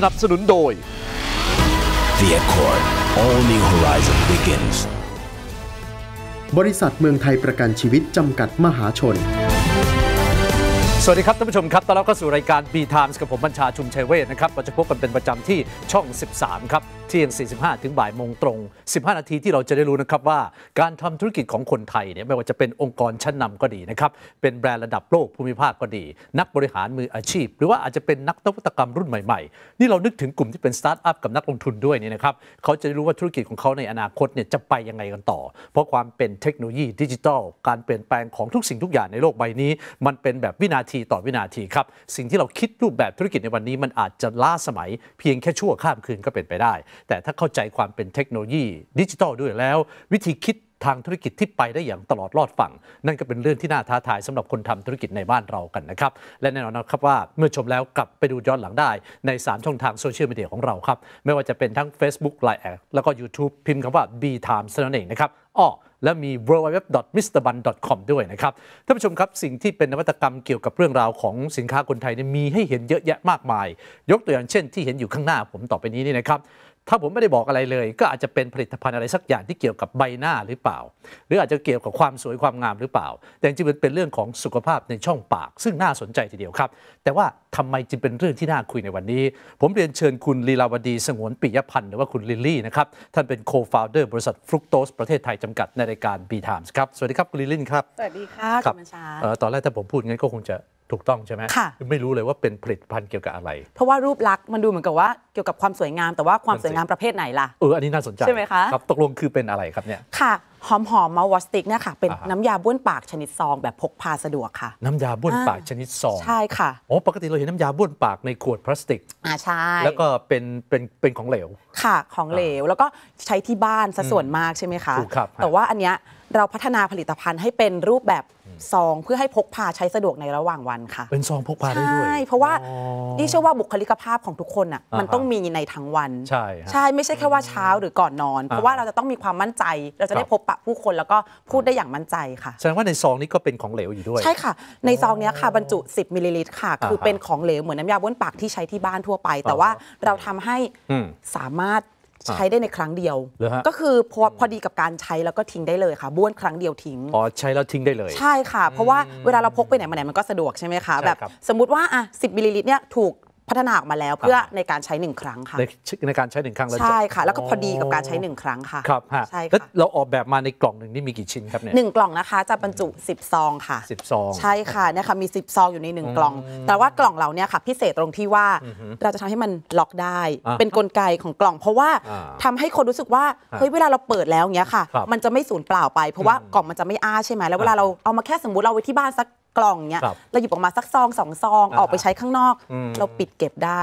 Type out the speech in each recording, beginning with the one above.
สนับสนุนโดย The Accord All New Horizon Begins บริษัทเมืองไทยประกันชีวิตจำกัดมหาชน สวัสดีครับท่านผู้ชมครับ ตอนรับเข้าสู่รายการ B Times กับผมบัญชาชุมชัยเวชนะครับ เราจะพบกันเป็นประจำที่ช่อง 13 ครับเที่ยง45 ถึงบ่ายโมงตรง 15 นาทีที่เราจะได้รู้นะครับว่า การทำธุรกิจของคนไทยเนี่ย ไม่ว่าจะเป็นองค์กรชั้นนำก็ดีนะครับ เป็นแบรนด์ระดับโลกภูมิภาคก็ดี นักบริหารมืออาชีพ หรือว่าอาจจะเป็นนักนวัตกรรมรุ่นใหม่ๆนี่เรานึกถึงกลุ่มที่เป็นสตาร์ทอัพกับนักลงทุนด้วยนี่นะครับเขาจะได้รู้ว่าธุรกิจของเขาในอนาคตเนี่ยจะไปยังไงกันต่อ เพราะความเป็นเทคโนโลยีดิจิทัลการเปลี่ยนแปลงของทุกสิ่งทุกอย่างในโลกใบนี้ มันเป็นแบบวินาทีต่อวินาทีครับสิ่งที่เราคิดรูปแบบธุรกิจในวันนี้มันอาจจะล้าสมัย เพียงแค่ชั่วข้ามคืนก็เป็นไปได้แต่ถ้าเข้าใจความเป็นเทคโนโลยีดิจิทัลด้วยแล้ว วิธีคิดทางธุรกิจที่ไปได้อย่างตลอดรอดฝั่ง นั่นก็เป็นเรื่องที่น่าท้าทายสำหรับคนทำธุรกิจในบ้านเรากันนะครับ และแน่นอนนะครับว่าเมื่อชมแล้วกลับไปดูย้อนหลังได้ ใน 3 ช่องทางโซเชียลมีเดียของเราครับ ไม่ว่าจะเป็นทั้ง Facebook Line แอแล้วก็ YouTube พิมพ์คำว่า B Time นั่นเองนะครับอ้อและมี www.mrbun.com ด้วยนะครับท่านผู้ชมครับสิ่งที่เป็นนวัตกรรมเกี่ยวกับเรื่องราวของสินค้าคนไทยมีให้เห็นเยอะแยะมากมาย ยกตัวอย่างเช่นที่เห็นอยู่ข้างหน้าผมต่อไปนี้นี่นะครับถ้าผมไม่ได้บอกอะไรเลย ก็อาจจะเป็นผลิตภัณฑ์อะไรสักอย่างที่เกี่ยวกับใบหน้าหรือเปล่า หรืออาจจะเกี่ยวกับความสวยความงามหรือเปล่า แต่จริงๆเป็นเรื่องของสุขภาพในช่องปาก ซึ่งน่าสนใจทีเดียวครับ แต่ว่าทำไมจึงเป็นเรื่องที่น่าคุยในวันนี้ ผมเรียนเชิญคุณลีลาวดีสงวนปิยพันธ์หรือว่าคุณลิลลี่นะครับท่านเป็นโคฟาวเดอร์บริษัทฟลุกโตสประเทศไทยจำกัดในรายการ B Times ครับสวัสดีครับคุณลิลลี่ครับสวัสดีค่ะคุณมัชชาตอนแรกถ้าผมพูดงั้นก็คงจะถูกต้องใช่ไหมค่ะไม่รู้เลยว่าเป็นผลิตภัณฑ์เกี่ยวกับอะไร เพราะว่ารูปลักษณ์มันดูเหมือนกับว่าเกี่ยวกับความสวยงามแต่ว่าความสวยงามประเภทไหนล่ะเอออันนี้น่าสนใจใช่ไหมคะครับ ตกลงคือเป็นอะไรครับเนี่ยค่ะ หอมหอมมาวอสติกเนี่ยค่ะเป็นน้ำยาบ้วนปากชนิดซองแบบพกพาสะดวกค่ะ น้ำยาบ้วนปากชนิดซองใช่ค่ะอ๋อปกติเราเห็นน้ายาบ้วนปากในขวดพลาสติกอ่าใช่ แล้วก็เป็นเป็นเป็นของเหลว ค่ะของเหลวแล้วก็ใช้ที่บ้านซะส่วนมากใช่ไหมคะถูกครับแต่ว่าอันเนี้ยเราพัฒนาผลิตภัณฑ์ให้เป็นรูปแบบซองเพื่อให้พกพาใช้สะดวกในระหว่างวันค่ะ เป็นซองพกพาได้ด้วยใช่เพราะว่านี่เชื่อว่าบุคลิกภาพของทุกคนอ่ะมันต้องมีในทั้งวัน ใช่ใช่ไม่ใช่แค่ว่าเช้าหรือก่อนนอน เพราะว่าเราจะต้องมีความมั่นใจ เราจะได้พบปะผู้คนแล้วก็พูดได้อย่างมั่นใจค่ะแสดงว่าในซองนี้ก็เป็นของเหลวอยู่ด้วยใช่ค่ะ ในซองนี้ค่ะ บรรจุ 10มิลลิลิตรค่ะคือเป็นของเหลวเหมือนน้ำยาบ้วนปากที่ใช้ที่บ้านทั่วไป แต่ว่าเราทำให้สามารถใช้ได้ในครั้งเดียว ก็คือพอพอดีกับการใช้แล้วก็ทิ้งได้เลยค่ะบ้วนครั้งเดียวทิ้ง อ๋อใช้แล้วทิ้งได้เลย ใช่ค่ะ เพราะว่าเวลาเราพกไปไหนมาไหนมันก็สะดวกใช่ไหมคะแบบสมมติว่าอ่ะสิบมิลลิลิตรเนี่ยถูกพัฒนาออกมาแล้วเพื่อในการใช้หนึ่งครั้งค่ะในในการใช้หนึ่งครั้งแล้วใช่ค่ะแล้วก็พอดีกับการใช้หนึ่งครั้งค่ะครับฮะใช่แล้วค่ะเราออกแบบมาในกล่องหนึ่งนี่มีกี่ชิ้นครับเนี่ยหนึ่งกล่องนะคะ จะบรรจุ10ซองค่ะสิบซองใช่ค่ะเนี่ยค่ะมี10ซองอยู่ในหนึ่งกล่อง แต่ว่ากล่องเราเนี่ยค่ะพิเศษตรงที่ว่าเราจะทำให้มันล็อกได้ เป็นกลไกของกล่อง เพราะว่าทำทำให้คนรู้สึกว่าเฮ้ยเวลาเราเปิดแล้วเงี้ยค่ะ มันจะไม่สูญเปล่าไปเพราะว่ากล่องมันจะไม่อ้าใช่ไหมแล้วเวลาเราเอามาแค่สมมติเราไว้ที่บ้านสักกล่องเนี้ยเราหยิบออกมาสักซองสองซอง ออกไปใช้ข้างนอก เราปิดเก็บได้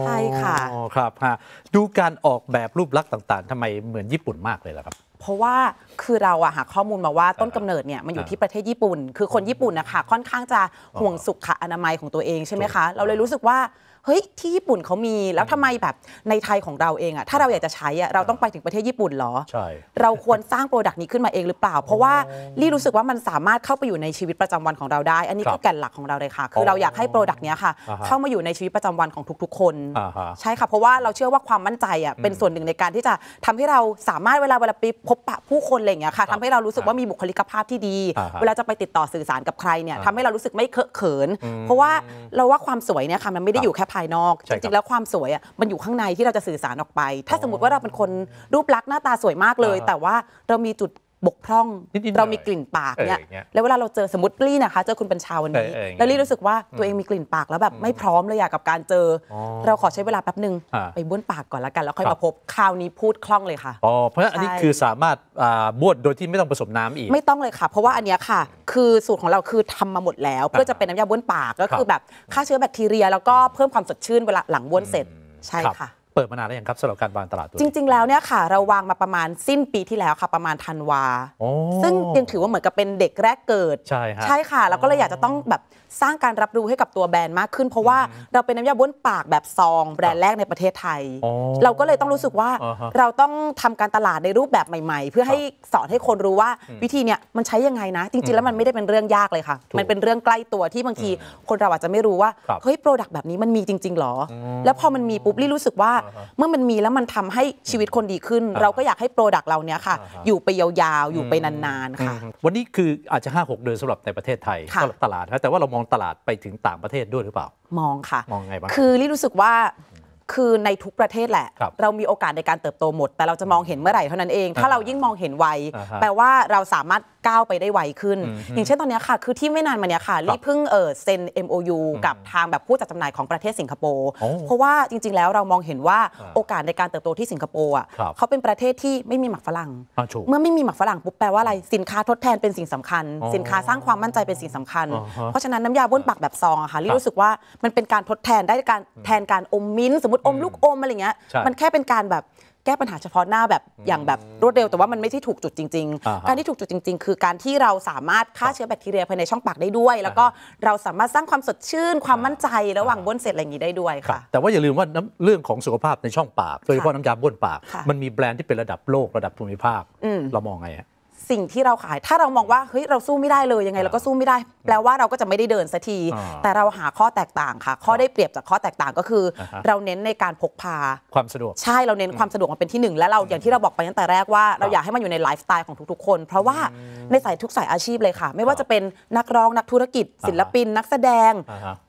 ใช่ค่ะครับฮะดูการออกแบบรูปลักษณ์ต่างๆทำไมเหมือนญี่ปุ่นมากเลยล่ะครับ เพราะว่าคือเราอะหาข้อมูลมาว่าต้นกำเนิดเนี่ยมันอยู่ที่ประเทศญี่ปุ่น คือคนญี่ปุ่นนะคะค่อนข้างจะห่วงสุขอนามัยของตัวเองใช่ไหมคะ เราเลยรู้สึกว่าเฮ้ยที่ญี่ปุ่นเขามีแล้วทำไมแบบในไทยของเราเองอะถ้าเราอยากจะใช้อะเราต้องไปถึงประเทศญี่ปุ่นหรอใช่เราควรสร้างโปรดักต์นี้ขึ้นมาเองหรือเปล่า เพราะว่าลี่รู้สึกว่ามันสามารถเข้าไปอยู่ในชีวิตประจำวันของเราได้ อันนี้คือแก่นหลักของเราเลยค่ะคือเราอยากให้โปรดักต์นี้ค่ะ เข้ามาอยู่ในชีวิตประจำวันของทุก ๆ คนใช่ค่ะเพราะว่าเราเชื่อว่าความมั่นใจอะเป็นส่วนหนึ่งในการที่จะทำให้เราสามารถเวลาเวลาไปพบปะผู้คนไรอย่างเงี้ยค่ะทำให้เรารู้สึกว่ามีบุคลิกภาพที่ดี เวลาจะไปติดต่อสื่อสารกับใครเนี่ยทำให้เรารู้สึกไม่เคอะเขิน เพราะว่าเราว่าความสวยเนี่ยค่ะมันไม่ได้อยู่แค่ภายนอก จริงๆแล้วความสวยอ่ะมันอยู่ข้างในที่เราจะสื่อสารออกไป ถ้าสมมติว่าเราเป็นคนรูปลักษณ์หน้าตาสวยมากเลย แต่ว่าเรามีจุดบกพร่องเรามีกลิ่นปากเนี่ยแล้วเวลาเราเจอสมมติลี่นะคะเจอคุณบัญชาวันนี้แล้วลี่รู้สึกว่าตัวเองมีกลิ่นปากแล้วแบบไม่พร้อมเลยอยากกับการเจอ เราขอใช้เวลาแป๊บหนึ่งไปบ้วนปากก่อนละกันแล้วค่อยมาพบคราวนี้พูดคล่องเลยค่ะอ๋อเพราะอันนี้คือสามารถบ้วนโดยที่ไม่ต้องผสมน้ำอีกไม่ต้องเลยค่ะ เพราะว่าอันนี้ค่ะ คือสูตรของเราคือทำมาหมดแล้วเพื่อจะเป็นน้ำยาบ้วนปากก็คือแบบฆ่าเชื้อแบคทีเรียแล้วก็เพิ่มความสดชื่นเวลาหลังบ้วนเสร็จใช่ค่ะเปิดมานานแล้วยังครับสำหรับการวางตลาดตัวจริงๆ แล้วเนี่ยค่ะ เราวางมาประมาณสิ้นปีที่แล้วค่ะประมาณธันวาซึ่งยังถือว่าเหมือนกับเป็นเด็กแรกเกิด ใช่ค่ะใช่ค่ะแล้วก็เลยอยากจะต้องแบบสร้างการรับรู้ให้กับตัวแบรนด์มากขึ้นเพราะว่าเราเป็นน้ำยาบ้วนปากแบบซองแบรนด์แรกในประเทศไทย เราก็เลยต้องรู้สึกว่าเราต้องทำการตลาดในรูปแบบใหม่ๆ เพื่อให้สอนให้คนรู้ว่าวิธีเนี่ยมันใช้ยังไงนะ จริงๆ แล้วมันไม่ได้เป็นเรื่องยากเลยค่ะ มันเป็นเรื่องใกล้ตัวที่บางทีคนเราอาจจะไม่รู้ว่าเฮ้ยโปรดักต์แบบนี้มันมีจริง ๆหรอ แล้วพอมันมีปุ๊บรีรู้สึกว่าเมื่อมันมีแล้วมันทำให้ชีวิตคนดีขึ้น เราก็อยากให้โปรดักต์เราเนี้ยค่ะ อยู่ไปยาวๆ อยู่ไปนานๆ ค่ะ วันนี้คืออาจจะ 5 6 เดือนสำหรับ ในประเทศไทยสำหรับตลาดนะแต่ว่าเรามองตลาดไปถึงต่างประเทศด้วยหรือเปล่า มองค่ะมองไงบ้างคือรีรู้สึกว่าคือในทุกประเทศแหละ เรามีโอกาสในการเติบโตหมด แต่เราจะมองเห็นเมื่อไหร่เท่านั้นเองถ้าเรายิ่งมองเห็นไวแปลว่าเราสามารถก้าวไปได้ไวขึ้น อย่างเช่นตอนนี้ค่ะคือที่ไม่นานมาเนี้ยค่ะ รีบเพิ่งเออเซ็น MOU กับทางแบบผู้จัดจำหน่ายของประเทศสิงคโปร์เพราะว่าจริงๆแล้วเรามองเห็นว่าโอกาสในการเติบโตที่สิงคโปร์อ่ะเขาเป็นประเทศที่ไม่มีหมักฝรั่ง เมื่อไม่มีหมักฝรั่ง ปุ๊บแปลว่าอะไรสินค้าทดแทนเป็นสิ่งสำคัญ สินค้าสร้างความมั่นใจเป็นสิ่งสำคัญ เพราะฉะนั้นน้ำยาบ้วนปากแบบซองอะค่ะรีรู้สึกว่ามันเป็นการทดแทนได้การแทนการอมมิ้นสมมติอมลูกอมอะไรเงี้ยมันแค่เป็นการแบบแก้ปัญหาเฉพาะหน้าแบบอย่างแบบรวดเร็วแต่ว่ามันไม่ใช่ถูกจุดจริง ๆ การที่ถูกจุดจริง ๆ คือการที่เราสามารถฆ่าเชื้อแบคทีเรียภายในช่องปากได้ด้วย แล้วก็เราสามารถสร้างความสดชื่นความมั่นใจระหว่างบ้วนเสร็จอะไรอย่างนี้ได้ด้วยค่ะแต่ว่าอย่าลืมว่าเรื่องของสุขภาพในช่องปาก โดยเฉพาะน้ำยาบ้วนปากมันมีแบรนด์ที่เป็นระดับโลกระดับภูมิภาคเรามองไงฮะสิ่งที่เราขายถ้าเรามองว่าเฮ้ยเราสู้ไม่ได้เลยยังไงเราก็สู้ไม่ได้ แปลว่าเราก็จะไม่ได้เดินสักที แต่เราหาข้อแตกต่างค่ะ ข้อได้เปรียบจากข้อแตกต่างก็คือเราเน้นในการพกพาความสะดวกใช่เราเน้นความสะดวกมาเป็นที่หนึ่งและเราอย่างที่เราบอกไปตั้งแต่แรกว่าเราอยากให้มันอยู่ในไลฟ์สไตล์ของทุกๆคนเพราะว่าในสายทุกสายอาชีพเลยค่ะ ไม่ว่าจะเป็นนักร้องนักธุรกิจ ศิลปิน นักแสดง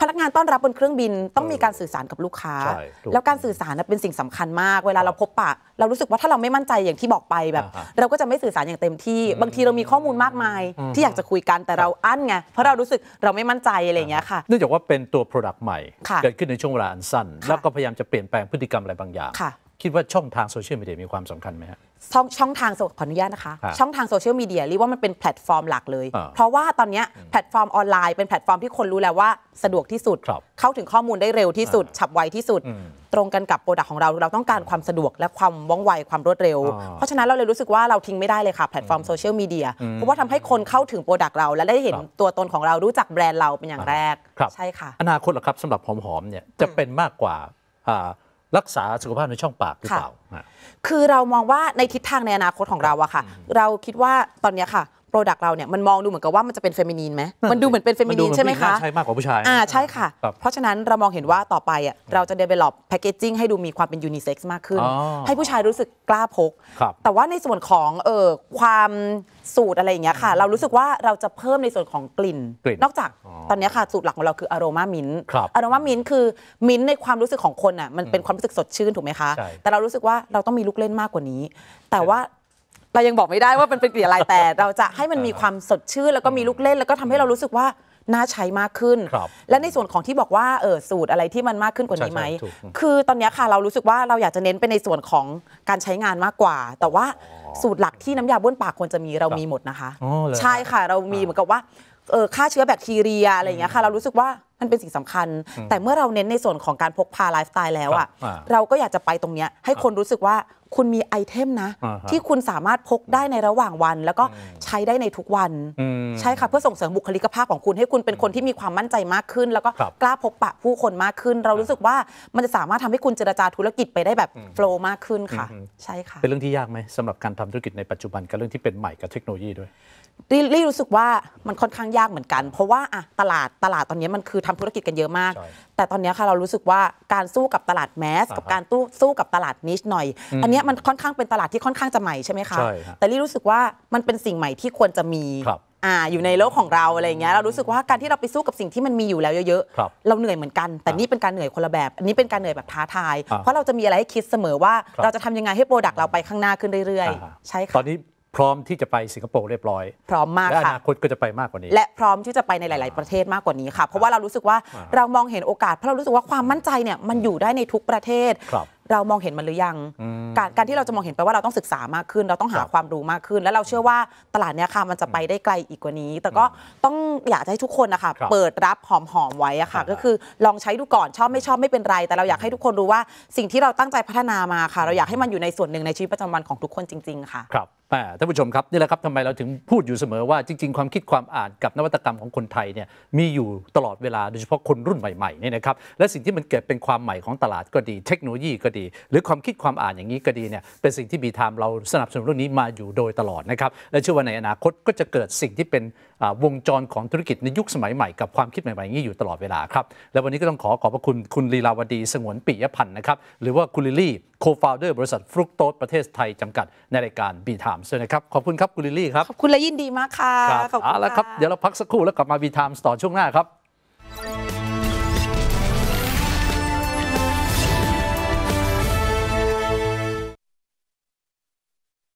พนักงานต้อนรับบนเครื่องบินต้องมีการสื่อสารกับลูกค้า แล้วการสื่อสารเป็นสิ่งสำคัญมากเวลาเราพบปะเรารู้สึกว่าถ้าเราไม่มั่นใจอย่างที่บอกไปแบบ เราก็จะไม่สื่อสารอย่างเต็มที่ บางทีเรามีข้อมูลมากมายที่อยากจะคุยกัน แต่เราอั้นไง เพราะเรารู้สึกเราไม่มั่นใจอะไรเงี้ยค่ะเนื่องจากว่าเป็นตัว Product ใหม่เกิดขึ้นในช่วงเวลาอันสั้นแล้วก็พยายามจะเปลี่ยนแปลงพฤติกรรมอะไรบางอย่างคิดว่า ช่องทางโซเชียลมีเดียมีความสำคัญไหมครช่องช่อง ทางขออนุญาตนะคะช่องทางโซเชียลมีเดียเรียกว่ามันเป็นแพลตฟอร์มหลักเลย เพราะว่าตอนนี้แพลตฟอร์มออนไลน์เป็นแพลตฟอร์มที่คนรู้แล้วว่าสะดวกที่สุดเข้าถึงข้อมูลได้เร็วที่สุดฉับไวที่สุด ตรงกันกับโปรดักของเราเราต้องการความสะดวกและความว่องไวความรวดเร็ว เพราะฉะนั้นเราเลยรู้สึกว่าเราทิ้งไม่ได้เลยค่ะแพลตฟอร์มโซเชียลมีเดียเพราะว่าทำให้คนเข้าถึงโปรดักเราและได้เห็นตัวตนของเรารู้จักแบรนด์เราเป็นอย่างแรกใช่ค่ะอนาคตเหรอครับสำหรับหอมหอมเนี่ยจะเป็นมากกว่ารักษาสุขภาพในช่องปากหรือเปล่า คือเรามองว่าในทิศทางในอนาคตของเราอะค่ะ เราคิดว่าตอนนี้ค่ะโปรดักต์เราเนี่ยมันมองดูเหมือนกับว่ามันจะเป็นเฟมินีนไหมมันดูเหมือนเป็นเฟมินีนใช่ไหมคะใช่มากกว่าผู้ชายอ่าใช่ค่ะเพราะฉะนั้นเรามองเห็นว่าต่อไปอ่ะเราจะ develop แพคเกจิ้งให้ดูมีความเป็นยูนิเซ็กซ์มากขึ้น ให้ผู้ชายรู้สึกกล้าพก แต่ว่าในส่วนของเอ่อความสูตรอะไรอย่างเงี้ยค่ะเรารู้สึกว่าเราจะเพิ่มในส่วนของกลิ่น นอกจากตอนนี้ค่ะ สูตรหลักของเราคืออารมามิ้นอารมามิ้นคือมิ้นในความรู้สึกของคนอ่ะมันเป็นความรู้สึกสดชื่นถูกไหมคะแต่เรารู้สึกว่าเราต้องมีลูกเล่นมากกว่านี้ แต่ว่าเรายังบอกไม่ได้ว่ามันเป็นกลิ่นอะไรแต่เราจะให้มันมีความสดชื่นแล้วก็มีลูกเล่นแล้วก็ทำให้เรารู้สึกว่าน่าใช้มากขึ้น และในส่วนของที่บอกว่าเออสูตรอะไรที่มันมากขึ้นกว่านี้ไหมคือตอนนี้ค่ะเรารู้สึกว่าเราอยากจะเน้นไปในส่วนของการใช้งานมากกว่า แต่ว่าสูตรหลักที่น้ำยาบ้วนปากควรจะมีเรามีหมดนะคะใช่ค่ะ เรามีเหมือนกับว่าเออฆ่าเชื้อแบคทีเรียอะไรอย่างเงี้ยค่ะเรา รู้สึกว่ามันเป็นสิ่งสำคัญ แต่เมื่อเราเน้นในส่วนของการพกพาไลฟ์สไตล์แล้วอ่ะเราก็อยากจะไปตรงเนี้ยให้คนรู้สึกว่าคุณมีไอเทมนะที่คุณสามารถพกได้ในระหว่างวันแล้วก็ใช้ได้ในทุกวัน ใช่ค่ะ เพื่อส่งเสริมบุคลิกภาพของคุณให้คุณเป็นคนที่มีความมั่นใจมากขึ้น แล้วก็กล้าพบปะผู้คนมากขึ้น เรารู้สึกว่ามันจะสามารถทำให้คุณเจรจาธุรกิจไปได้แบบโฟล์มากขึ้นค่ะใช่ค่ะ เป็นเรื่องที่ยากไหมสำหรับการทำธุรกิจในปัจจุบันกับเรื่องที่เป็นใหม่กับเทคโนโลยีด้วยรีรู้สึกว่ามันค่อนข้างยากเหมือนกันเพราะว่าอะตลาดตลาดตอนนี้มันคือทำธุรกิจกันเยอะมาก แต่ตอนนี้ค่ะเรารู้สึกว่าการสู้กับตลาดแมสกับการสู้กับตลาดนิชหน่อยอันนี้ี้มันค่อนข้างเป็นตลาดที่ค่อนข้างจะใหม่ใช่ไหมคะใช่แต่ลี่รู้สึกว่ามันเป็นสิ่งใหม่ที่ควรจะมีครับอ่าอยู่ในโลกของเราอะไรเงี้ยเรารู้สึกว่าการที่เราไปสู้กับสิ่งที่มันมีอยู่แล้วเยอะ ๆ เราเหนื่อยเหมือนกัน แต่นี่เป็นการเหนื่อยคนละแบบอันนี้เป็นการเหนื่อยแบบท้าทายเพราะเราจะมีอะไรให้คิดเสมอว่า เราจะทำยังไงให้โปรดักต์เราไปข้างหน้าขึ้นเรื่อยๆ ใช่ค่ะตอนนี้พร้อมที่จะไปสิงคโปร์เรียบร้อย พร้อมมากค่ะและอนาคตก็จะไปมากกว่านี้ และพร้อมที่จะไปในหลาย ๆประเทศมากกว่านี้ค่ะ เพราะว่าเรารู้สึกว่าเรามองเห็นโอกาสเพราะเรารู้สึกว่าความมั่นใจเนี่ยมันอยู่ได้ในทุกประเทศเรามองเห็นมันหรือยัง การการที่เราจะมองเห็นไปว่าเราต้องศึกษามากขึ้น เราต้องหาความรู้มากขึ้น แล้วเราเชื่อว่าตลาดเนี้ยค่ะมันจะไปได้ไกลอีกกว่านี้ แต่ก็ต้องอยากให้ทุกคนนะคะเปิดรับหอมหอมไว้อะค่ะก็คือลองใช้ดูก่อนชอบไม่ชอบไม่เป็นไร แต่เราอยากให้ทุกคนรู้ว่าสิ่งที่เราตั้งใจพัฒนามาค่ะ เราอยากให้มันอยู่ในส่วนหนึ่งในชีวิตประจำวันของทุกคนจริง ๆค่ะครับท่านผู้ชมครับ นี่แหละครับทำไมเราถึงพูดอยู่เสมอว่าจริงๆความคิดความอ่านกับนวัตกรรมของคนไทยเนี่ยมีอยู่ตลอดเวลาโดยเฉพาะคนรุ่นใหม่ๆเนี่ยนะครับและสิ่งที่มันเกิดเป็นความใหม่ของตลาดก็ดีเทคโนโลยีก็ดี หรือความคิดความอ่านอย่างนี้ก็ดีเนี่ยเป็นสิ่งที่บีทามเราสนับสนุนเรื่องนี้มาอยู่โดยตลอดนะครับ และเชื่อว่าในอนาคตก็จะเกิดสิ่งที่เป็นวงจรของธุรกิจในยุคสมัยใหม่กับความคิดใหม่ๆอย่างนี้อยู่ตลอดเวลาครับ และวันนี้ก็ต้องขอขอบพระคุณ คุณลีลาวดีสงวนปิยพันธ์นะครับ หรือว่าคุณลิลี่โคฟาวเดอร์บริษัทฟลุกโตส ประเทศไทยจำกัดในรายการบีทามส์นะครับ ขอบคุณครับคุณลิลี่ครับ ขอบคุณและยินดีมากค่ะครับเอาแล้วครับเดี๋ยวเราพักสักครู่แล้วกลับมาบีทามส์ต่อช่วงหน้าครับ